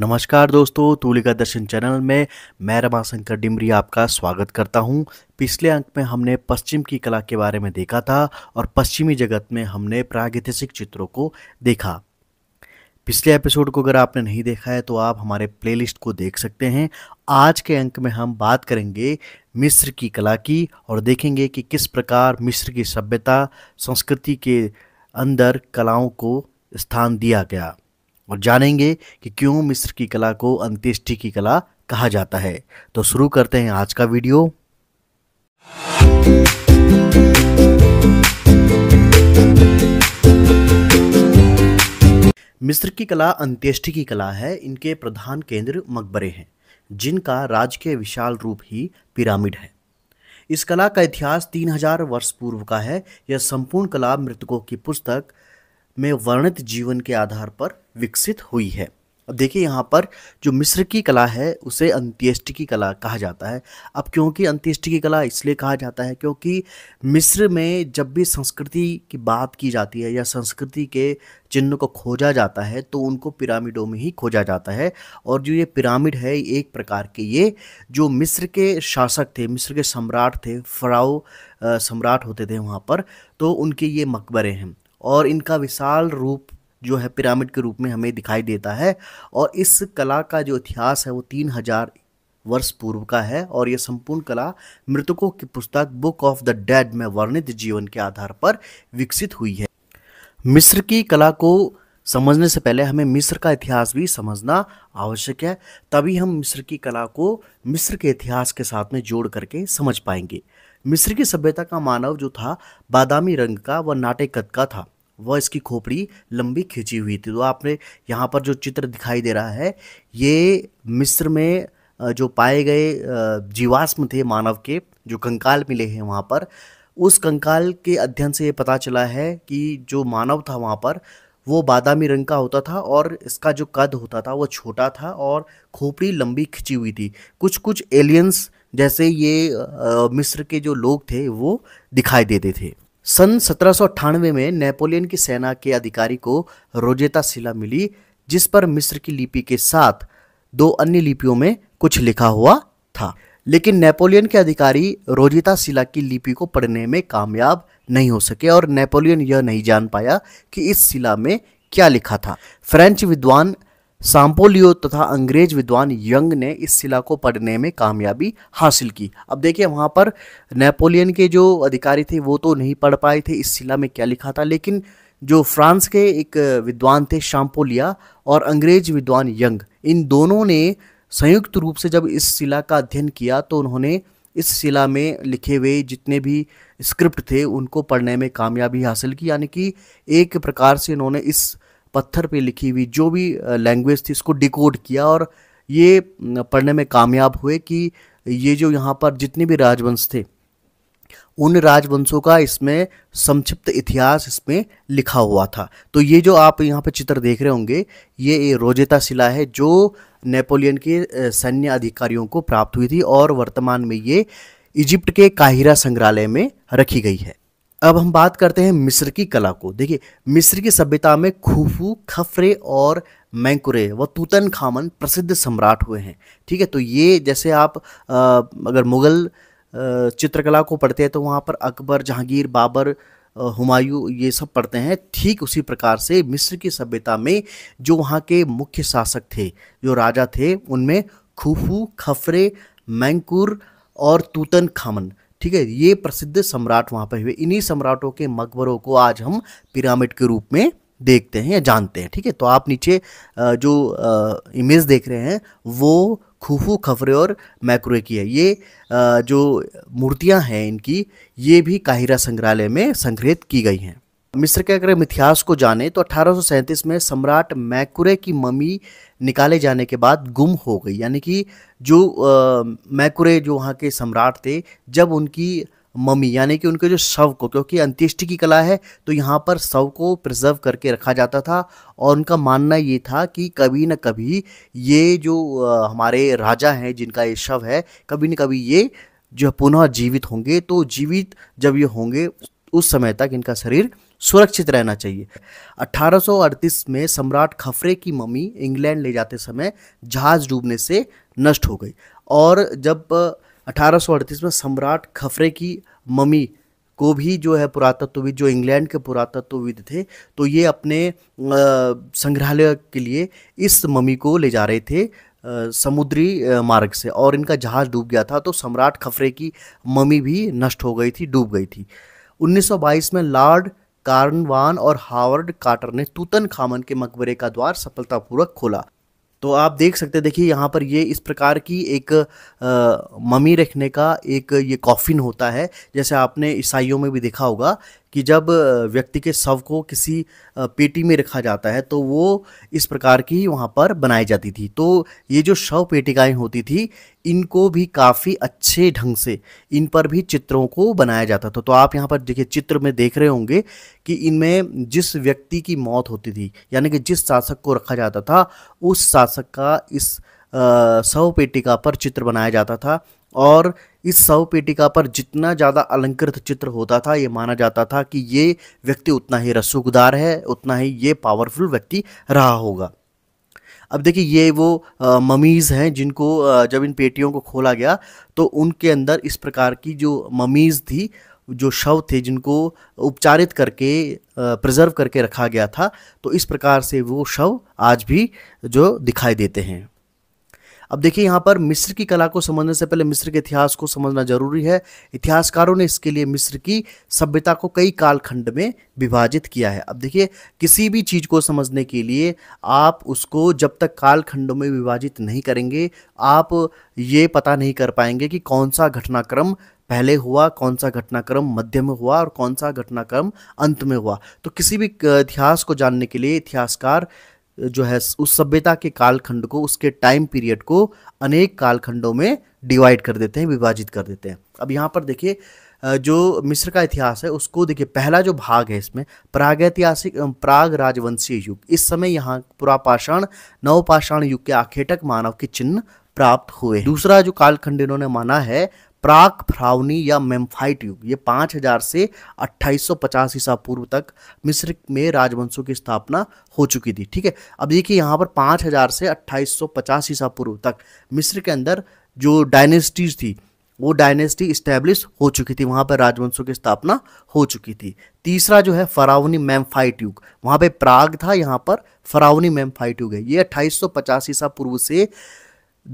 नमस्कार दोस्तों तूलिका दर्शन चैनल में मैं रमाशंकर डिमरी आपका स्वागत करता हूं। पिछले अंक में हमने पश्चिम की कला के बारे में देखा था और पश्चिमी जगत में हमने प्रागैतिहासिक चित्रों को देखा पिछले एपिसोड को अगर आपने नहीं देखा है तो आप हमारे प्लेलिस्ट को देख सकते हैं आज के अंक में हम बात करेंगे मिस्र की कला की और देखेंगे कि किस प्रकार मिस्र की सभ्यता संस्कृति के अंदर कलाओं को स्थान दिया गया और जानेंगे कि क्यों मिस्र की कला को अंत्येष्टि की कला कहा जाता है तो शुरू करते हैं आज का वीडियो मिस्र की कला अंत्येष्टि की कला है इनके प्रधान केंद्र मकबरे हैं जिनका राज के विशाल रूप ही पिरामिड है इस कला का इतिहास 3000 वर्ष पूर्व का है यह संपूर्ण कला मृतकों की पुस्तक में वर्णित जीवन के आधार पर विकसित हुई है अब देखिए यहाँ पर जो मिस्र की कला है उसे अंत्येष्ट की कला कहा जाता है अब क्योंकि अंत्येष्ट की कला इसलिए कहा जाता है क्योंकि मिस्र में जब भी संस्कृति की बात की जाती है या संस्कृति के चिन्ह को खोजा जाता है तो उनको पिरामिडों में ही खोजा जाता है और जो ये पिरामिड है एक प्रकार के ये जो मिस्र के शासक थे मिस्र के सम्राट थे फ़राओ सम्राट होते थे वहाँ पर तो उनके ये मकबरे हैं और इनका विशाल रूप जो है पिरामिड के रूप में हमें दिखाई देता है और इस कला का जो इतिहास है वो तीन हजार वर्ष पूर्व का है और यह संपूर्ण कला मृतकों की पुस्तक बुक ऑफ द डेड में वर्णित जीवन के आधार पर विकसित हुई है मिस्र की कला को समझने से पहले हमें मिस्र का इतिहास भी समझना आवश्यक है तभी हम मिस्र की कला को मिस्र के इतिहास के साथ में जोड़ करके समझ पाएंगे मिस्र की सभ्यता का मानव जो था बादामी रंग का व नाटे कद का था वह इसकी खोपड़ी लंबी खींची हुई थी तो आपने यहाँ पर जो चित्र दिखाई दे रहा है ये मिस्र में जो पाए गए जीवाश्म थे मानव के जो कंकाल मिले हैं वहाँ पर उस कंकाल के अध्ययन से ये पता चला है कि जो मानव था वहाँ पर वो बादामी रंग का होता था और इसका जो कद होता था वो छोटा था और खोपड़ी लंबी खिंची हुई थी कुछ कुछ एलियंस जैसे ये आ, मिस्र के जो लोग थे वो दिखाई देते थे सन सत्रह में नेपोलियन की सेना के अधिकारी को रोजेता शिला मिली जिस पर मिस्र की लिपि के साथ दो अन्य लिपियों में कुछ लिखा हुआ था लेकिन नेपोलियन के अधिकारी रोजिता शिला की लिपि को पढ़ने में कामयाब नहीं हो सके और नेपोलियन यह नहीं जान पाया कि इस शिला में क्या लिखा था फ्रेंच विद्वान सांपोलियो तथा अंग्रेज विद्वान यंग ने इस शिला को पढ़ने में कामयाबी हासिल की अब देखिए वहाँ पर नेपोलियन के जो अधिकारी थे वो तो नहीं पढ़ पाए थे इस शिला में क्या लिखा था लेकिन जो फ्रांस के एक विद्वान थे शाम्पोलिया और अंग्रेज विद्वान यंग इन दोनों ने संयुक्त रूप से जब इस शिला का अध्ययन किया तो उन्होंने इस शिला में लिखे हुए जितने भी स्क्रिप्ट थे उनको पढ़ने में कामयाबी हासिल की यानी कि एक प्रकार से इन्होंने इस पत्थर पे लिखी हुई जो भी लैंग्वेज थी इसको डिकोड किया और ये पढ़ने में कामयाब हुए कि ये जो यहाँ पर जितने भी राजवंश थे उन राजवंशों का इसमें संक्षिप्त इतिहास इसमें लिखा हुआ था तो ये जो आप यहाँ पर चित्र देख रहे होंगे ये रोजेता शिला है जो नेपोलियन के सैन्य अधिकारियों को प्राप्त हुई थी और वर्तमान में ये इजिप्ट के काहिरा संग्रहालय में रखी गई है अब हम बात करते हैं मिस्र की कला को देखिए मिस्र की सभ्यता में खूफू खफरे और मैंकुरे व तूतन खामन प्रसिद्ध सम्राट हुए हैं ठीक है तो ये जैसे आप आ, अगर मुग़ल चित्रकला को पढ़ते हैं तो वहाँ पर अकबर जहांगीर बाबर हुमायूं ये सब पढ़ते हैं ठीक उसी प्रकार से मिस्र की सभ्यता में जो वहाँ के मुख्य शासक थे जो राजा थे उनमें खूफू खफरे मैंकुर और तूतन खामन ठीक है ये प्रसिद्ध सम्राट वहाँ पर हुए इन्हीं सम्राटों के मकबरों को आज हम पिरामिड के रूप में देखते हैं या जानते हैं ठीक है तो आप नीचे जो इमेज देख रहे हैं वो खूफू खफरे और मैक्रोए की है ये जो मूर्तियाँ हैं इनकी ये भी काहिरा संग्रहालय में संग्रहित की गई हैं मिस्र के अगर हम इतिहास को जाने तो अठारह में सम्राट मैकुरे की ममी निकाले जाने के बाद गुम हो गई यानी कि जो मैकुरे जो वहाँ के सम्राट थे जब उनकी मम्मी यानी कि उनके जो शव को क्योंकि अंत्येष्टि की कला है तो यहाँ पर शव को प्रिजर्व करके रखा जाता था और उनका मानना ये था कि कभी न कभी ये जो हमारे राजा हैं जिनका ये शव है कभी न कभी ये जो पुनः जीवित होंगे तो जीवित जब ये होंगे उस समय तक इनका शरीर सुरक्षित रहना चाहिए 1838 में सम्राट खफरे की मम्मी इंग्लैंड ले जाते समय जहाज डूबने से नष्ट हो गई और जब 1838 में सम्राट खफरे की मम्मी को भी जो है पुरातत्वविद जो इंग्लैंड के पुरातत्वविद थे तो ये अपने संग्रहालय के लिए इस मम्मी को ले जा रहे थे समुद्री मार्ग से और इनका जहाज़ डूब गया था तो सम्राट खफरे की मम्मी भी नष्ट हो गई थी डूब गई थी 1922 में लॉर्ड कार्नवान और हावर्ड कार्टर ने तूतन खामन के मकबरे का द्वार सफलतापूर्वक खोला तो आप देख सकते देखिए यहाँ पर ये इस प्रकार की एक आ, ममी रखने का एक ये कॉफ़िन होता है जैसे आपने ईसाइयों में भी देखा होगा कि जब व्यक्ति के शव को किसी पेटी में रखा जाता है तो वो इस प्रकार की वहाँ पर बनाई जाती थी तो ये जो शव पेटिकाएँ होती थी इनको भी काफ़ी अच्छे ढंग से इन पर भी चित्रों को बनाया जाता था तो आप यहाँ पर देखिए चित्र में देख रहे होंगे कि इनमें जिस व्यक्ति की मौत होती थी यानी कि जिस शासक को रखा जाता था उस शासक का इस शव पेटिका पर चित्र बनाया जाता था और इस शव पेटिका पर जितना ज़्यादा अलंकृत चित्र होता था ये माना जाता था कि ये व्यक्ति उतना ही रसूखदार है उतना ही ये पावरफुल व्यक्ति रहा होगा अब देखिए ये वो ममीज़ हैं जिनको जब इन पेटियों को खोला गया तो उनके अंदर इस प्रकार की जो ममीज़ थी जो शव थे जिनको उपचारित करके प्रिजर्व करके रखा गया था तो इस प्रकार से वो शव आज भी जो दिखाई देते हैं अब देखिए यहाँ पर मिस्र की कला को समझने से पहले मिस्र के इतिहास को समझना जरूरी है इतिहासकारों ने इसके लिए मिस्र की सभ्यता को कई कालखंड में विभाजित किया है अब देखिए किसी भी चीज़ को समझने के लिए आप उसको जब तक कालखंडों में विभाजित नहीं करेंगे आप ये पता नहीं कर पाएंगे कि कौन सा घटनाक्रम पहले हुआ कौन सा घटनाक्रम मध्य में हुआ और कौन सा घटनाक्रम अंत में हुआ तो किसी भी इतिहास को जानने के लिए इतिहासकार जो है उस सभ्यता के कालखंड को उसके टाइम पीरियड को अनेक कालखंडों में डिवाइड कर देते हैं विभाजित कर देते हैं अब यहाँ पर देखिए जो मिस्र का इतिहास है उसको देखिए पहला जो भाग है इसमें प्रागैतिहासिक एवं प्राग राजवंशीय युग इस समय यहाँ पुरापाषाण नवपाषाण युग के आखेटक मानव के चिन्ह प्राप्त हुए दूसरा जो कालखंड इन्होंने माना है प्राक फ्रावनी या मेम्फाइट युग ये 5000 से 2850 ईसा पूर्व तक मिस्र में राजवंशों की स्थापना हो चुकी थी ठीक है अब देखिए यहाँ पर 5000 से 2850 ईसा पूर्व तक मिस्र के अंदर जो डायनेस्टीज थी वो डायनेस्टी इस्टेब्लिश हो चुकी थी वहाँ पर राजवंशों की स्थापना हो चुकी थी तीसरा जो है फरावनी मेम्फाइट युग वहाँ पे प्राग था यहाँ पर फरावनी मेम्फाइट युग है ये अट्ठाईस ईसा पूर्व से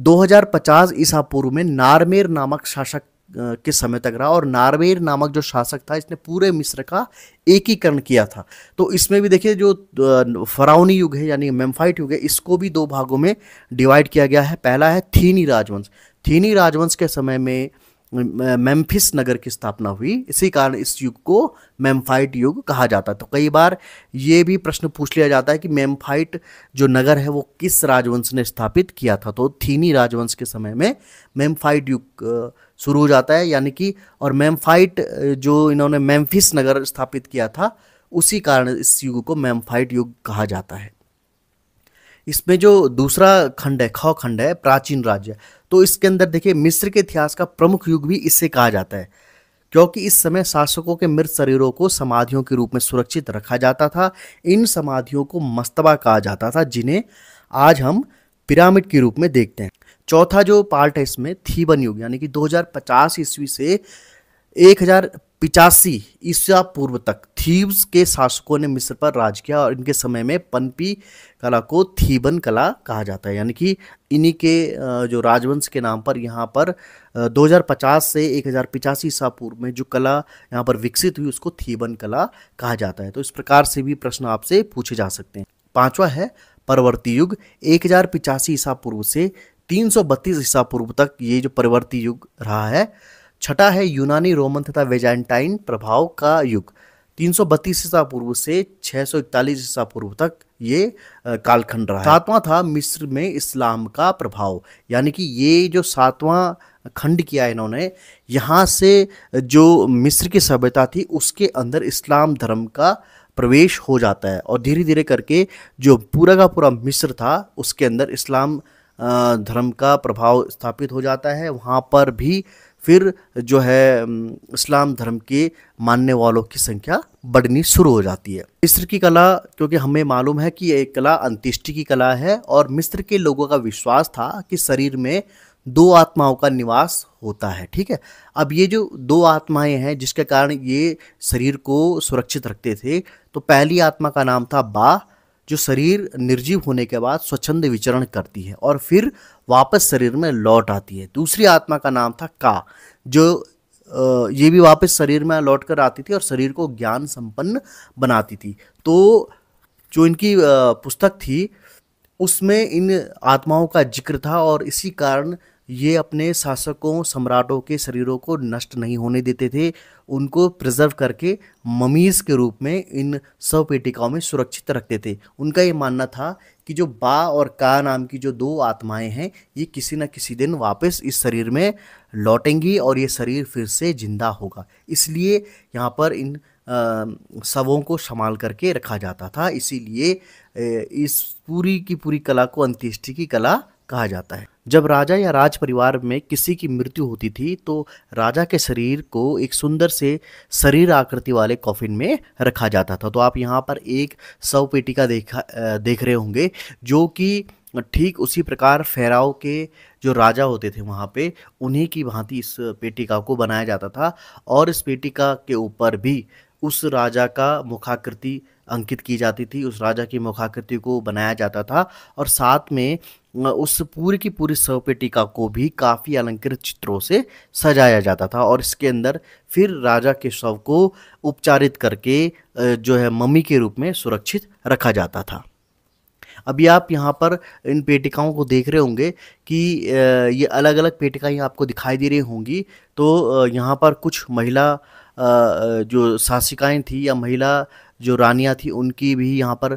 2050 ईसा पूर्व में नारमेर नामक शासक के समय तक रहा और नारमेर नामक जो शासक था इसने पूरे मिस्र का एकीकरण किया था तो इसमें भी देखिए जो फराउनी युग है यानी मेम्फाइट युग है इसको भी दो भागों में डिवाइड किया गया है पहला है थीनी राजवंश थीनी राजवंश के समय में मेम्फिस नगर की स्थापना हुई इसी कारण इस युग को मेम्फाइट युग कहा जाता है तो कई बार ये भी प्रश्न पूछ लिया जाता है कि मेम्फाइट जो नगर है वो किस राजवंश ने स्थापित किया था तो थीनी राजवंश के समय में मेम्फाइट युग शुरू हो जाता है यानी कि और मेम्फाइट जो इन्होंने मेम्फिस नगर स्थापित किया था उसी कारण इस युग को मेम्फाइट युग कहा जाता है इसमें जो दूसरा खंड है खौ खंड है प्राचीन राज्य तो इसके अंदर देखिए मिस्र के इतिहास का प्रमुख युग भी इससे कहा जाता है क्योंकि इस समय शासकों के मृत शरीरों को समाधियों के रूप में सुरक्षित रखा जाता था इन समाधियों को मस्तबा कहा जाता था जिन्हें आज हम पिरामिड के रूप में देखते हैं चौथा जो पार्ट है इसमें थीबन युग यानी कि 2050 ईस्वी से 1050 पिचासी ईसा पूर्व तक थीब्स के शासकों ने मिस्र पर राज किया और इनके समय में पनपी कला को थीबन कला कहा जाता है यानी कि इन्हीं के जो राजवंश के नाम पर यहाँ पर 2050 से एक हज़ार पिचासी ईसा पूर्व में जो कला यहाँ पर विकसित हुई उसको थीबन कला कहा जाता है तो इस प्रकार से भी प्रश्न आपसे पूछे जा सकते हैं पाँचवा है परवर्ती युग एक हज़ार पिचासी ईसा पूर्व से तीन सौ बत्तीस ईसा पूर्व तक ये जो परवर्ती युग रहा है छठा है यूनानी रोमन तथा वेजाइंटाइन प्रभाव का युग 332 ईसा पूर्व से 641 ईसा पूर्व तक ये कालखंड रहा सातवां था मिस्र में इस्लाम का प्रभाव यानी कि ये जो सातवां खंड किया इन्होंने यहाँ से जो मिस्र की सभ्यता थी उसके अंदर इस्लाम धर्म का प्रवेश हो जाता है और धीरे धीरे करके जो पूरा का पूरा मिस्र था उसके अंदर इस्लाम धर्म का प्रभाव स्थापित हो जाता है वहाँ पर भी फिर जो है इस्लाम धर्म के मानने वालों की संख्या बढ़नी शुरू हो जाती है मिस्र की कला क्योंकि हमें मालूम है कि एक कला अंत्येष्टि की कला है और मिस्र के लोगों का विश्वास था कि शरीर में दो आत्माओं का निवास होता है ठीक है अब ये जो दो आत्माएं हैं जिसके कारण ये शरीर को सुरक्षित रखते थे तो पहली आत्मा का नाम था बा जो शरीर निर्जीव होने के बाद स्वच्छंद विचरण करती है और फिर वापस शरीर में लौट आती है दूसरी आत्मा का नाम था का जो ये भी वापस शरीर में लौट कर आती थी और शरीर को ज्ञान संपन्न बनाती थी तो जो इनकी पुस्तक थी उसमें इन आत्माओं का जिक्र था और इसी कारण ये अपने शासकों सम्राटों के शरीरों को नष्ट नहीं होने देते थे उनको प्रिजर्व करके ममीज़ के रूप में इन सब पेटिकाओं में सुरक्षित रखते थे उनका ये मानना था कि जो बा और का नाम की जो दो आत्माएं हैं ये किसी न किसी दिन वापस इस शरीर में लौटेंगी और ये शरीर फिर से ज़िंदा होगा इसलिए यहाँ पर इन शवों को संभाल करके रखा जाता था इसीलिए इस पूरी की पूरी कला को अंत्येष्टि की कला कहा जाता है जब राजा या राज परिवार में किसी की मृत्यु होती थी तो राजा के शरीर को एक सुंदर से शरीर आकृति वाले कॉफिन में रखा जाता था तो आप यहाँ पर एक सौ पेटिका देखा देख रहे होंगे जो कि ठीक उसी प्रकार फहराव के जो राजा होते थे वहाँ पे उन्हीं की भांति इस पेटिका को बनाया जाता था और इस पेटिका के ऊपर भी उस राजा का मुखाकृति अंकित की जाती थी उस राजा की मुखाकृति को बनाया जाता था और साथ में उस पूरी की पूरी सवपेटिका को भी काफ़ी अलंकृत चित्रों से सजाया जाता था और इसके अंदर फिर राजा के शव को उपचारित करके जो है मम्मी के रूप में सुरक्षित रखा जाता था अभी आप यहाँ पर इन पेटिकाओं को देख रहे होंगे कि ये अलग अलग पेटिकाएँ आपको दिखाई दे रही होंगी तो यहाँ पर कुछ महिला जो शासिकाएँ थी या महिला जो रानियाँ थी उनकी भी यहाँ पर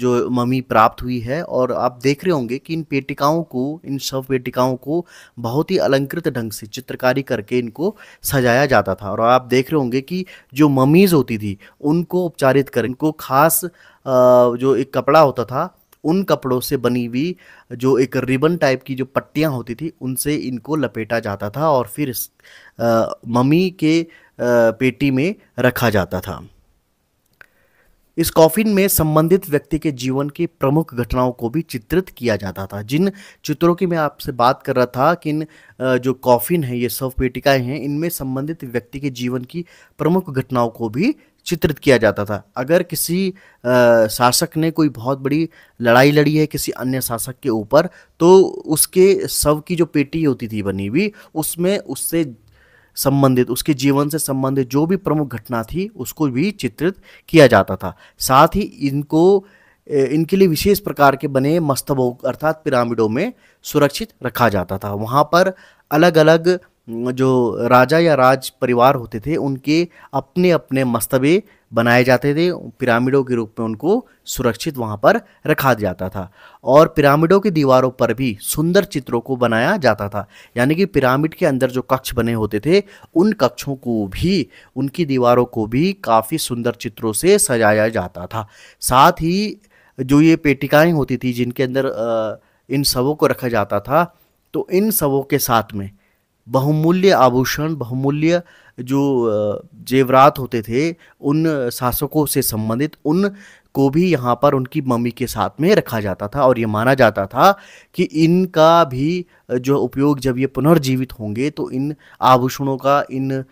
जो मम्मी प्राप्त हुई है और आप देख रहे होंगे कि इन पेटिकाओं को इन शव पेटिकाओं को बहुत ही अलंकृत ढंग से चित्रकारी करके इनको सजाया जाता था और आप देख रहे होंगे कि जो ममीज़ होती थी उनको उपचारित कर इनको खास जो एक कपड़ा होता था उन कपड़ों से बनी हुई जो एक रिबन टाइप की जो पट्टियाँ होती थी उनसे इनको लपेटा जाता था और फिर मम्मी के पेटी में रखा जाता था इस कॉफिन में संबंधित व्यक्ति के जीवन की प्रमुख घटनाओं को भी चित्रित किया जाता था जिन चित्रों की मैं आपसे बात कर रहा था कि इन जो कॉफिन है ये सब पेटिकाएँ हैं इनमें संबंधित व्यक्ति के जीवन की प्रमुख घटनाओं को भी चित्रित किया जाता था अगर किसी आ, शासक ने कोई बहुत बड़ी लड़ाई लड़ी है किसी अन्य शासक के ऊपर तो उसके शव की जो पेटी होती थी बनी हुई उसमें उससे संबंधित उसके जीवन से संबंधित जो भी प्रमुख घटना थी उसको भी चित्रित किया जाता था साथ ही इनको इनके लिए विशेष प्रकार के बने मस्तबों अर्थात पिरामिडों में सुरक्षित रखा जाता था वहाँ पर अलग अलग जो राजा या राज परिवार होते थे उनके अपने अपने मस्तबे बनाए जाते थे पिरामिडों के रूप में उनको सुरक्षित वहाँ पर रखा जाता था और पिरामिडों की दीवारों पर भी सुंदर चित्रों को बनाया जाता था यानी कि पिरामिड के अंदर जो कक्ष बने होते थे उन कक्षों को भी उनकी दीवारों को भी काफ़ी सुंदर चित्रों से सजाया जाता था साथ ही जो ये पेटिकाएँ होती थी जिनके अंदर इन सबों को रखा जाता था तो इन सबों के साथ में बहुमूल्य आभूषण बहुमूल्य जो जेवरात होते थे उन शासकों से संबंधित उन को भी यहाँ पर उनकी मम्मी के साथ में रखा जाता था और ये माना जाता था कि इनका भी जो उपयोग जब ये पुनर्जीवित होंगे तो इन आभूषणों का इन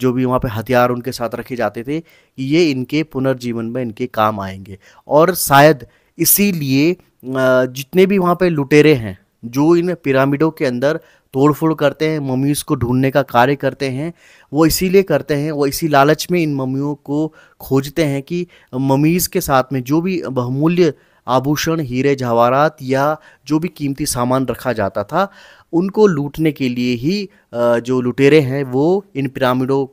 जो भी वहाँ पे हथियार उनके साथ रखे जाते थे ये इनके पुनर्जीवन में इनके काम आएंगे और शायद इसीलिए जितने भी वहाँ पे लुटेरे हैं जो इन पिरामिडों के अंदर तोड़फोड़ करते हैं मम्मीज़ को ढूंढने का कार्य करते हैं वो इसीलिए करते हैं वो इसी लालच में इन मम्मियों को खोजते हैं कि मम्मीज़ के साथ में जो भी बहुमूल्य आभूषण हीरे जवाहरात या जो भी कीमती सामान रखा जाता था उनको लूटने के लिए ही जो लुटेरे हैं वो इन पिरामिडों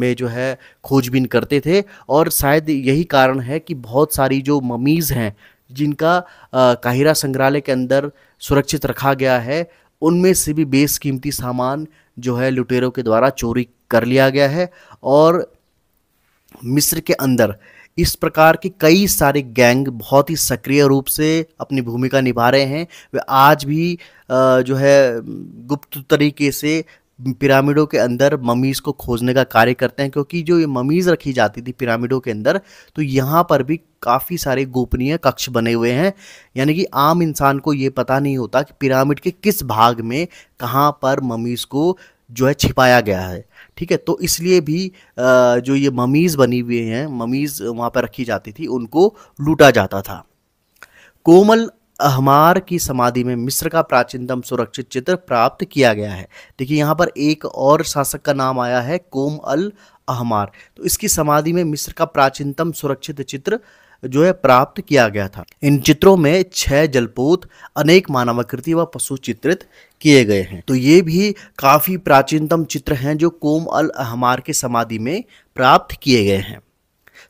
में जो है खोजबीन करते थे और शायद यही कारण है कि बहुत सारी जो ममीज़ हैं जिनका काहिरा संग्रहालय के अंदर सुरक्षित रखा गया है उनमें से भी कीमती सामान जो है लुटेरों के द्वारा चोरी कर लिया गया है और मिस्र के अंदर इस प्रकार के कई सारे गैंग बहुत ही सक्रिय रूप से अपनी भूमिका निभा रहे हैं वे आज भी जो है गुप्त तरीके से पिरामिडों के अंदर ममीज़ को खोजने का कार्य करते हैं क्योंकि जो ये ममीज़ रखी जाती थी पिरामिडों के अंदर तो यहाँ पर भी काफ़ी सारे गोपनीय कक्ष बने हुए हैं यानी कि आम इंसान को ये पता नहीं होता कि पिरामिड के किस भाग में कहाँ पर ममीज़ को जो है छिपाया गया है ठीक है तो इसलिए भी जो ये ममीज़ बनी हुई हैं ममीज़ वहाँ पर रखी जाती थी उनको लूटा जाता था कोमल अहमार की समाधि में मिस्र का प्राचीनतम सुरक्षित चित्र प्राप्त किया गया है देखिए यहाँ पर एक और शासक का नाम आया है कोम अल अहमार तो इसकी समाधि में मिस्र का प्राचीनतम सुरक्षित चित्र जो है प्राप्त किया गया था इन चित्रों में छह जलपोत अनेक मानवाकृति व पशु चित्रित किए गए हैं तो ये भी काफ़ी प्राचीनतम चित्र हैं जो कोम अल अहमार के समाधि में प्राप्त किए गए हैं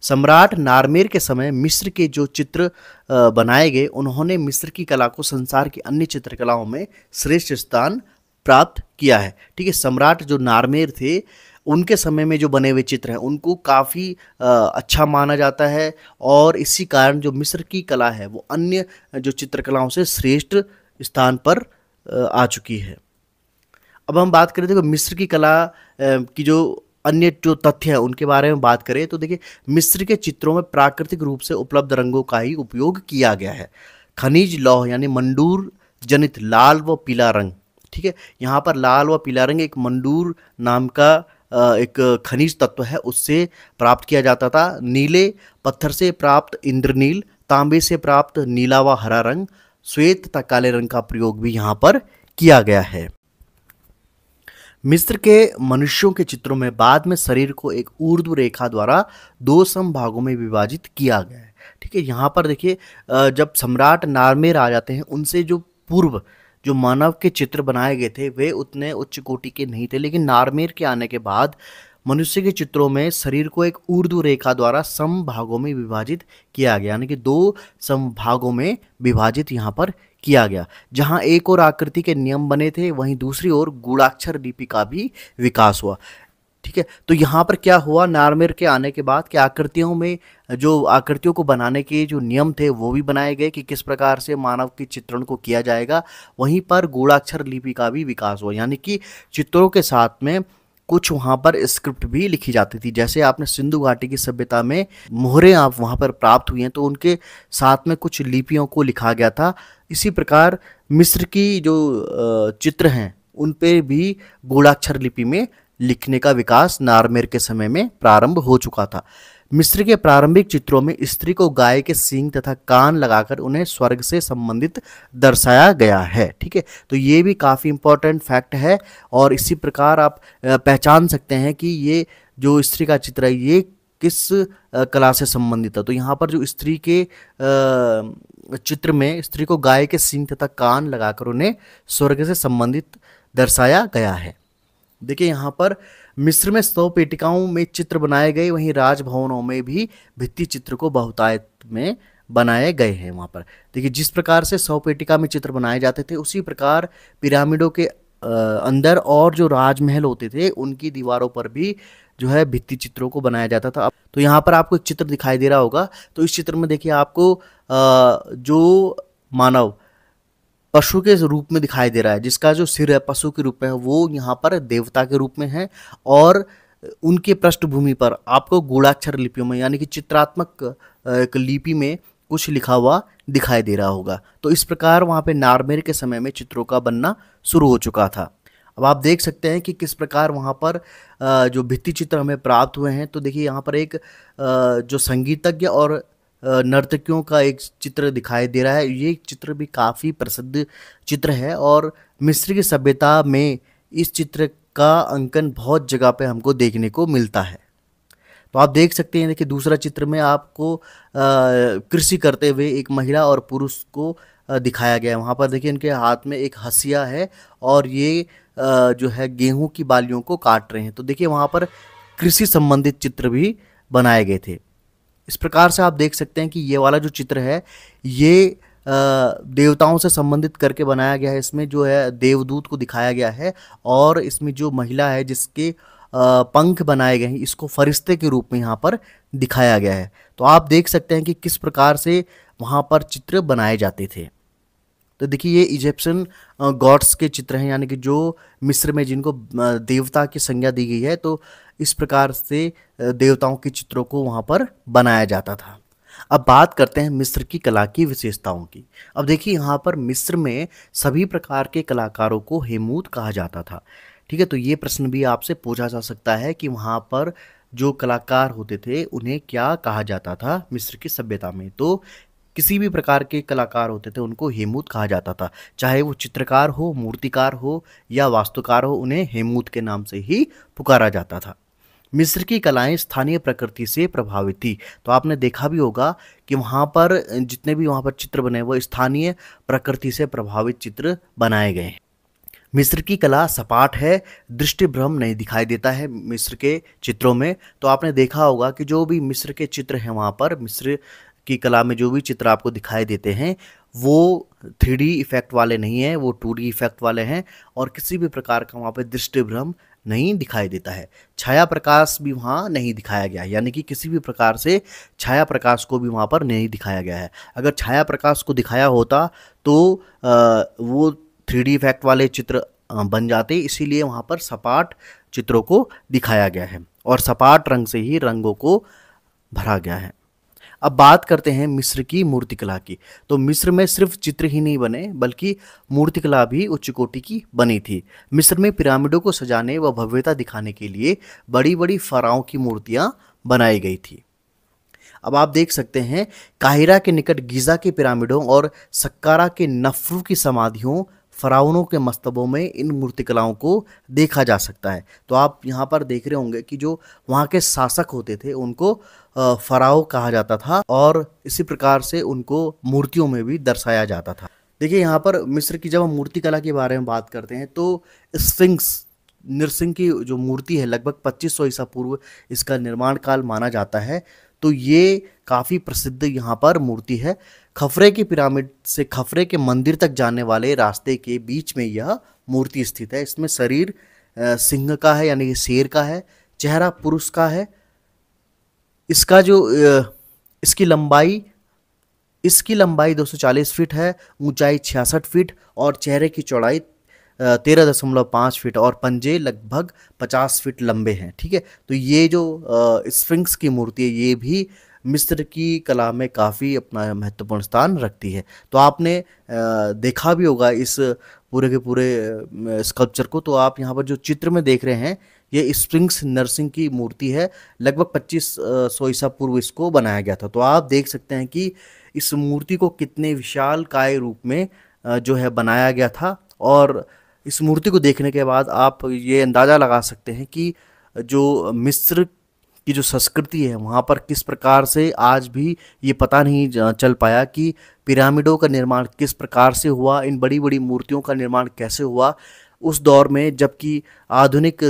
सम्राट नारमेर के समय मिस्र के जो चित्र बनाए गए उन्होंने मिस्र की कला को संसार की अन्य चित्रकलाओं में श्रेष्ठ स्थान प्राप्त किया है ठीक है सम्राट जो नारमेर थे उनके समय में जो बने हुए चित्र हैं उनको काफ़ी अच्छा माना जाता है और इसी कारण जो मिस्र की कला है वो अन्य जो चित्रकलाओं से श्रेष्ठ स्थान पर आ चुकी है अब हम बात करें तो मिस्र की कला की जो अन्य जो तथ्य हैं उनके बारे में बात करें तो देखिए मिस्र के चित्रों में प्राकृतिक रूप से उपलब्ध रंगों का ही उपयोग किया गया है खनिज लौह यानी मंडूर जनित लाल व पीला रंग ठीक है यहाँ पर लाल व पीला रंग एक मंडूर नाम का एक खनिज तत्व है उससे प्राप्त किया जाता था नीले पत्थर से प्राप्त इंद्रनील तांबे से प्राप्त नीला व हरा रंग श्वेत तथा काले रंग का प्रयोग भी यहाँ पर किया गया है मिस्र के मनुष्यों के चित्रों में बाद में शरीर को एक ऊर्ध्व रेखा द्वारा दो सम भागों में विभाजित किया गया है ठीक है यहाँ पर देखिए जब सम्राट नारमेर आ जाते हैं उनसे जो पूर्व जो मानव के चित्र बनाए गए थे वे उतने उच्च कोटि के नहीं थे लेकिन नारमेर के आने के बाद मनुष्य के चित्रों में शरीर को एक ऊर्ध्व रेखा द्वारा सम भागों में विभाजित किया गया यानी कि दो सम भागों में विभाजित यहाँ पर किया गया जहां एक और आकृति के नियम बने थे वहीं दूसरी ओर गुड़ाक्षर लिपि का भी विकास हुआ ठीक है तो यहाँ पर क्या हुआ नारमेर के आने के बाद कि आकृतियों में जो आकृतियों को बनाने के जो नियम थे वो भी बनाए गए कि किस प्रकार से मानव के चित्रण को किया जाएगा वहीं पर गूढ़ाक्षर लिपि का भी विकास हुआ यानी कि चित्रों के साथ में कुछ वहाँ पर स्क्रिप्ट भी लिखी जाती थी जैसे आपने सिंधु घाटी की सभ्यता में मोहरें आप वहाँ पर प्राप्त हुई हैं तो उनके साथ में कुछ लिपियों को लिखा गया था इसी प्रकार मिस्र की जो चित्र हैं उन पे भी गोलाक्षर लिपि में लिखने का विकास नारमेर के समय में प्रारंभ हो चुका था मिस्र के प्रारंभिक चित्रों में स्त्री को गाय के सींग तथा कान लगाकर उन्हें स्वर्ग से संबंधित दर्शाया गया है ठीक है तो ये भी काफ़ी इंपॉर्टेंट फैक्ट है और इसी प्रकार आप पहचान सकते हैं कि ये जो स्त्री का चित्र है ये किस कला से संबंधित है तो यहाँ पर जो स्त्री के आ, चित्र में स्त्री को गाय के सिंह तथा कान लगाकर उन्हें स्वर्ग से संबंधित दर्शाया गया है देखिए यहाँ पर मिस्र में सौ पेटिकाओं में चित्र बनाए गए वहीं राजभवनों में भी भित्ति चित्र को बहुतायत में बनाए गए हैं वहाँ पर देखिए जिस प्रकार से सौ पेटिका में चित्र बनाए जाते थे उसी प्रकार पिरामिडों के अंदर और जो राजमहल होते थे उनकी दीवारों पर भी जो है भित्ति चित्रों को बनाया जाता था तो यहाँ पर आपको एक चित्र दिखाई दे रहा होगा तो इस चित्र में देखिए आपको जो मानव पशु के रूप में दिखाई दे रहा है जिसका जो सिर है पशु के रूप में है वो यहाँ पर देवता के रूप में है और उनके पृष्ठभूमि पर आपको गोड़ाक्षर लिपियों में यानी कि चित्रात्मक लिपि में कुछ लिखा हुआ दिखाई दे रहा होगा तो इस प्रकार वहाँ पे नारमेर के समय में चित्रों का बनना शुरू हो चुका था अब आप देख सकते हैं कि किस प्रकार वहाँ पर जो भित्ति चित्र हमें प्राप्त हुए हैं तो देखिए यहाँ पर एक जो संगीतज्ञ और नर्तकियों का एक चित्र दिखाई दे रहा है ये चित्र भी काफ़ी प्रसिद्ध चित्र है और मिस्र की सभ्यता में इस चित्र का अंकन बहुत जगह पे हमको देखने को मिलता है तो आप देख सकते हैं देखिए दूसरा चित्र में आपको कृषि करते हुए एक महिला और पुरुष को दिखाया गया है वहाँ पर देखिए इनके हाथ में एक हसिया है और ये जो है गेहूं की बालियों को काट रहे हैं तो देखिए वहाँ पर कृषि संबंधित चित्र भी बनाए गए थे इस प्रकार से आप देख सकते हैं कि ये वाला जो चित्र है ये देवताओं से संबंधित करके बनाया गया है इसमें जो है देवदूत को दिखाया गया है और इसमें जो महिला है जिसके पंख बनाए गए हैं इसको फरिश्ते के रूप में यहाँ पर दिखाया गया है तो आप देख सकते हैं कि किस प्रकार से वहाँ पर चित्र बनाए जाते थे तो देखिए ये इजिप्शियन गॉड्स के चित्र हैं यानी कि जो मिस्र में जिनको देवता की संज्ञा दी गई है तो इस प्रकार से देवताओं के चित्रों को वहाँ पर बनाया जाता था अब बात करते हैं मिस्र की कला की विशेषताओं की अब देखिए यहाँ पर मिस्र में सभी प्रकार के कलाकारों को हेमूत कहा जाता था ठीक है तो ये प्रश्न भी आपसे पूछा जा सकता है कि वहाँ पर जो कलाकार होते थे उन्हें क्या कहा जाता था मिस्र की सभ्यता में तो किसी भी प्रकार के कलाकार होते थे उनको हेमूत कहा जाता था चाहे वो चित्रकार हो मूर्तिकार हो या वास्तुकार हो उन्हें हेमूत के नाम से ही पुकारा जाता था मिस्र की कलाएं स्थानीय प्रकृति से प्रभावित थी तो आपने देखा भी होगा कि वहाँ पर जितने भी वहाँ पर चित्र बने वो स्थानीय प्रकृति से प्रभावित चित्र बनाए गए हैं मिस्र की कला सपाट है दृष्टि भ्रम नहीं दिखाई देता है मिस्र के चित्रों में तो आपने देखा होगा कि जो भी मिस्र के चित्र हैं वहाँ पर मिस्र की कला में जो भी चित्र आपको दिखाई देते हैं वो थ्री इफ़ेक्ट वाले नहीं हैं वो टू इफ़ेक्ट वाले हैं और किसी भी प्रकार का वहाँ पर दृष्टिभ्रम नहीं दिखाई देता है छाया प्रकाश भी वहाँ नहीं दिखाया गया है यानी कि किसी भी प्रकार से छाया प्रकाश को भी वहाँ पर नहीं दिखाया गया है अगर छाया प्रकाश को दिखाया होता तो वो थ्री इफ़ेक्ट वाले चित्र बन जाते इसीलिए वहाँ पर सपाट चित्रों को दिखाया गया है और सपाट रंग से ही रंगों को भरा गया है अब बात करते हैं मिस्र की मूर्तिकला की तो मिस्र में सिर्फ चित्र ही नहीं बने बल्कि मूर्तिकला भी उच्च कोटि की बनी थी मिस्र में पिरामिडों को सजाने व भव्यता दिखाने के लिए बड़ी बड़ी फराओं की मूर्तियाँ बनाई गई थी अब आप देख सकते हैं काहिरा के निकट गीज़ा के पिरामिडों और सक्कारा के नफरू की समाधियों फ़राउनों के मस्तबों में इन मूर्तिकलाओं को देखा जा सकता है तो आप यहाँ पर देख रहे होंगे कि जो वहाँ के शासक होते थे उनको फ़राव कहा जाता था और इसी प्रकार से उनको मूर्तियों में भी दर्शाया जाता था देखिए यहाँ पर मिस्र की जब हम मूर्तिकला के बारे में बात करते हैं तो स्फिंक्स नृसिंह की जो मूर्ति है लगभग 2500 ईसा पूर्व इसका निर्माण काल माना जाता है तो ये काफ़ी प्रसिद्ध यहाँ पर मूर्ति है खफरे के पिरामिड से खफरे के मंदिर तक जाने वाले रास्ते के बीच में यह मूर्ति स्थित है इसमें शरीर सिंह का है यानी शेर का है चेहरा पुरुष का है इसका जो इसकी लंबाई इसकी लंबाई 240 फीट है ऊंचाई 66 फीट और चेहरे की चौड़ाई तेरह दशमलव पाँच फीट और पंजे लगभग पचास फीट लंबे हैं ठीक है तो ये जो स्प्रिंग्स की मूर्ति है ये भी मिस्र की कला में काफ़ी अपना महत्वपूर्ण स्थान रखती है तो आपने देखा भी होगा इस पूरे के पूरे स्कल्पचर को तो आप यहाँ पर जो चित्र में देख रहे हैं ये स्प्रिंग्स नर्सिंग की मूर्ति है लगभग पच्चीस सौ ईसा पूर्व इसको बनाया गया था तो आप देख सकते हैं कि इस मूर्ति को कितने विशाल काय रूप में जो है बनाया गया था और इस मूर्ति को देखने के बाद आप ये अंदाज़ा लगा सकते हैं कि जो मिस्र की जो संस्कृति है वहाँ पर किस प्रकार से आज भी ये पता नहीं चल पाया कि पिरामिडों का निर्माण किस प्रकार से हुआ इन बड़ी बड़ी मूर्तियों का निर्माण कैसे हुआ उस दौर में जबकि आधुनिक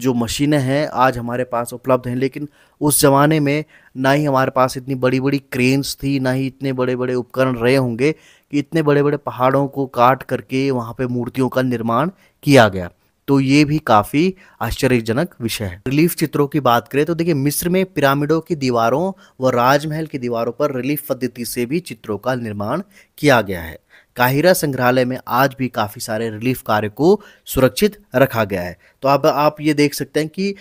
जो मशीनें हैं आज हमारे पास उपलब्ध हैं लेकिन उस ज़माने में ना ही हमारे पास इतनी बड़ी बड़ी क्रेन्स थी ना ही इतने बड़े बड़े उपकरण रहे होंगे कि इतने बड़े बड़े पहाड़ों को काट करके वहाँ पे मूर्तियों का निर्माण किया गया तो ये भी काफ़ी आश्चर्यजनक विषय है रिलीफ चित्रों की बात करें तो देखिए मिस्र में पिरामिडों की दीवारों व राजमहल की दीवारों पर रिलीफ पद्धति से भी चित्रों का निर्माण किया गया है काहिरा संग्रहालय में आज भी काफ़ी सारे रिलीफ कार्य को सुरक्षित रखा गया है तो अब आप ये देख सकते हैं कि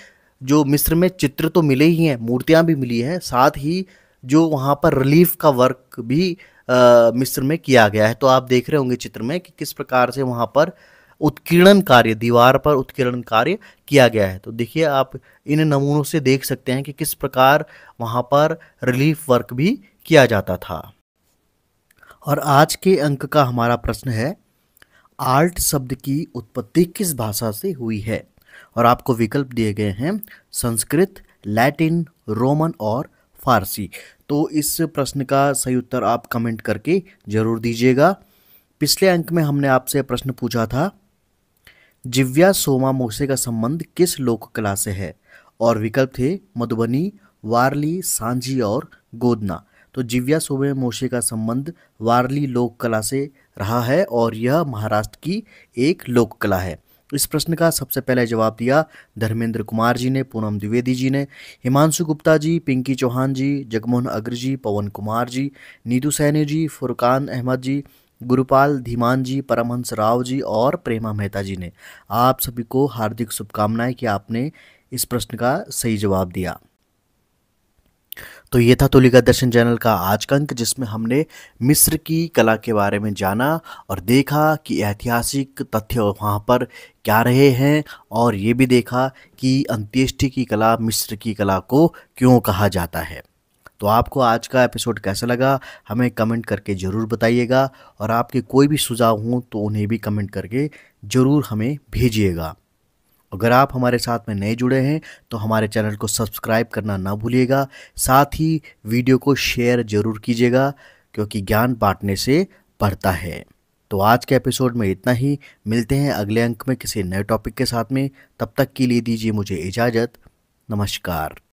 जो मिस्र में चित्र तो मिले ही हैं मूर्तियाँ भी मिली हैं साथ ही जो वहाँ पर रिलीफ का वर्क भी मिस्र में किया गया है तो आप देख रहे होंगे चित्र में कि किस प्रकार से वहाँ पर उत्कीर्णन कार्य दीवार पर उत्कीर्ण कार्य किया गया है तो देखिए आप इन नमूनों से देख सकते हैं कि किस प्रकार वहाँ पर रिलीफ वर्क भी किया जाता था और आज के अंक का हमारा प्रश्न है आर्ट शब्द की उत्पत्ति किस भाषा से हुई है और आपको विकल्प दिए गए हैं संस्कृत लैटिन रोमन और फारसी तो इस प्रश्न का सही उत्तर आप कमेंट करके ज़रूर दीजिएगा पिछले अंक में हमने आपसे प्रश्न पूछा था जिव्या सोमा मोसे का संबंध किस लोक कला से है और विकल्प थे मधुबनी वारली सांझी और गोदना तो जिव्या सोमे मोशे का संबंध वारली लोक कला से रहा है और यह महाराष्ट्र की एक लोक कला है इस प्रश्न का सबसे पहले जवाब दिया धर्मेंद्र कुमार जी ने पूनम द्विवेदी जी ने हिमांशु गुप्ता जी पिंकी चौहान जी जगमोहन अग्र जी पवन कुमार जी नीतू सैनी जी फुरकान अहमद जी गुरुपाल धीमान जी परमहंस राव जी और प्रेमा मेहता जी ने आप सभी को हार्दिक शुभकामनाएं कि आपने इस प्रश्न का सही जवाब दिया तो ये था तुलिका दर्शन चैनल का आज का अंक जिसमें हमने मिस्र की कला के बारे में जाना और देखा कि ऐतिहासिक तथ्य वहाँ पर क्या रहे हैं और ये भी देखा कि अंत्येष्टि की कला मिस्र की कला को क्यों कहा जाता है तो आपको आज का एपिसोड कैसा लगा हमें कमेंट करके ज़रूर बताइएगा और आपके कोई भी सुझाव हों तो उन्हें भी कमेंट करके ज़रूर हमें भेजिएगा अगर आप हमारे साथ में नए जुड़े हैं तो हमारे चैनल को सब्सक्राइब करना ना भूलिएगा साथ ही वीडियो को शेयर ज़रूर कीजिएगा क्योंकि ज्ञान बांटने से बढ़ता है तो आज के एपिसोड में इतना ही मिलते हैं अगले अंक में किसी नए टॉपिक के साथ में तब तक के लिए दीजिए मुझे इजाज़त नमस्कार